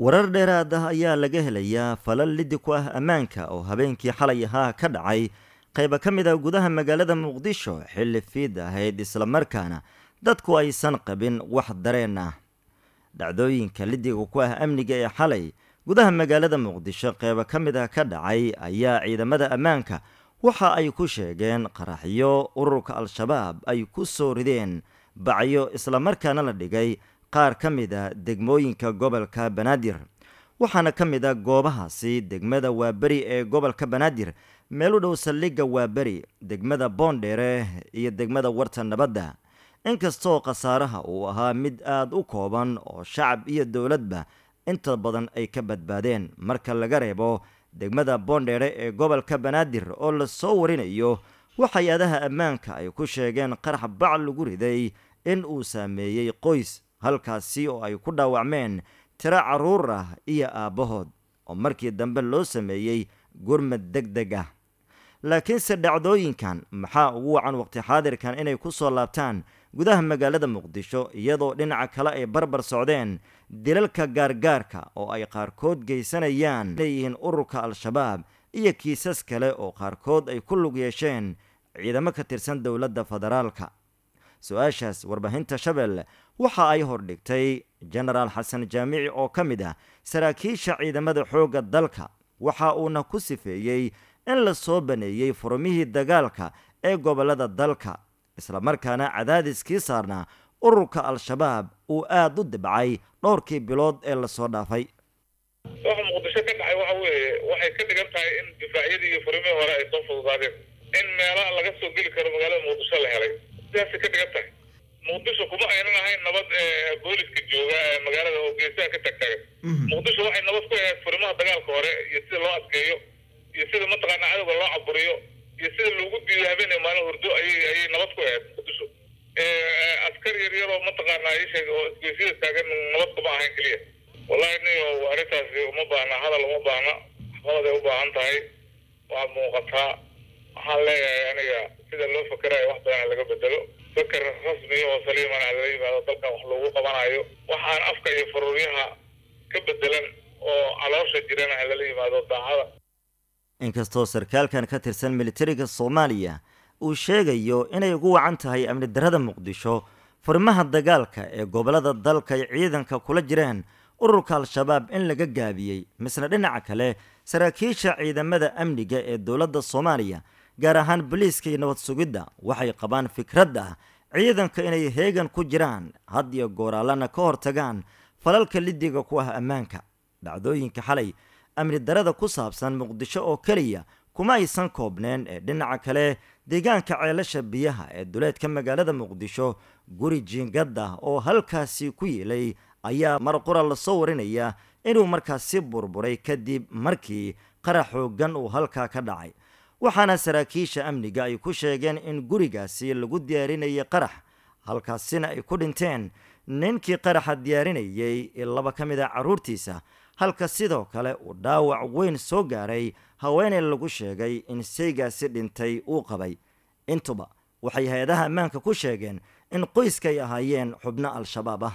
warar dheeraad ah ayaa laga helayaa falal liddi ku ah ammaanka oo habeenkii xalay ahaa ka dhacay qayba ka mid a ah gudaha magaalada muqdisho xilli fiid ahayd islamarkaana dadku aysan qabin wax dareen ah dhacdooyinka liddiga ku ah amniga ee xalay gudaha magaalada muqdisho qayba ka mid ah ka dhacay ayaa ciidamada ammaanka waxa ay ku sheegeen qaraxyo ururka al-shabaab ay ku soo rideen bacyo islamarkaana la dhigay qaar ka mid a ah degmooyinka gobolka banaadir waxaana ka mid a ah goobahaasi degmada waaberi ee gobolka banaadir meel u dhow saldhigga waaberi degmada boondheere iyo degmada warta nabadda inkastoo khasaaraha uu ahaa mid aada u kooban oo shacab iyo dowladba inta badan ay ka badbaadeen marka laga reebo degmada boondheere ee gobolka banaadir oo lasoo warinayo waxay-adaha ammaanka ay ku sheegeen qarax bac lagu riday in uu saameeyey qoys halkaasi oo ay ku dhaawacmeen tiro carruur ah iyo aabbahood oo markii dambe loo sameeyey gurmad deg deg ah laakiinse dhacdooyinkan maxaa ugu wacan waqti xaadirkan inay ku soo laabtaan gudaha magaalada muqdisho iyadoo dhinaca kale ay barbar socdeen dilalka gaargaarka oo ay qaarkood geysanayaan inay yihiin ururka al-shabaab iyo kiisas kale oo qaarkood ay ku lug yeesheen ciidamo ka tirsan dowladda federaalka su-aashaas warbaahinta shabeelle waxa ay hordhigtay jenaraal xasan jaamici oo ka mid ah saraakiisha ciidamada xoogga dalka waxa uuna ku sifeeyey in la soo baneeyey furumihii dagaalka ee gobollada dalka isla islamarkaana cadaadiskii saarnaa ururka al-shabaab uu aada u dibcay dhowrkii bilood ee lasoo dhaafay waxa muqdisho ka dhacay waxa weeye waxay ka dhigan tahay in difaacyadii iyo furimihii hore ay soo fududaadeen in meelaha laga soo geli karo magaalada muqdisho la helay siyaasa ka taga tahay muqdisho kuma aynan ahayn nabad booliska jooga magaalada geesaha ka tag muqdisho waxay nabad ku ahayd furimaha dagaalka hore iyo sida loo adkeeyo iyo sida mataqaana cadowga loo caburiyo iyo sida loogu diido habeenay maalin hurdo ayay nabad ku ahayd muqdisho askar yar yaroo mataqaana isheeg oo isgeysyada taagan nabad kuma ahayn keliya wallahi niyo arrintaasi uma baahna hadal uma baahna ay u baahan tahay waa muuqataa waxaan leeyahay aniga sida loo fakerayo wax badana laga bedelo fikar rasmiya oo saliimana lala yimaado dalkan wax loogu qabanayo waxaan afka iyo faruuryaha ka bedelan oo caloosha jirana ha lala yimaado daacada inkastoo sarkaalkan ka tirsan militariga soomaaliya uu sheegayo inay ugu wacan tahay amni darada muqdisho furmaha dagaalka ee gobollada dalka ay ciidanka kula jireen ururka al-shabaab in laga gaabiyey misna dhinaca kale saraakiisha ciidamada amniga ee dowladda soomaaliya gaar ahaan boliiska iyo nabad sugidda waxay qabaan fikradda ah, ciidanka inay heegan ku jiraan had iyo gooraallana ka hortagaan falalka lidiga ku ah ammaanka dhacdooyinka xalay amni darada ku saabsan muqdisho oo keliya kuma aysan koobneen ee dhinaca kale deegaanka ceelasha biyaha ee duleedka magaalada muqdisho guri jiingadda ah oo halkaasi ku yiilay ayaa mar qura lasoo warinaya inuu markaasi burburay kadib markii qarax xooggan uu halkaa ka dhacay waxaana saraakiisha amniga ay ku sheegeen in gurigaasi lagu diyaarinayay qarax halkaasina ay ku dhinteen ninkii qaraxa diyaarinayay laba ka mid a ah carruurtiisa halka sidoo kale uu dhaawac weyn soo gaaray haweeney lagu sheegay in saygaasi dhintay uu qabay intuba waxay hay-adaha ammaanka ku sheegeen in qoyska ay ahaayeen xubno al-shabaab ah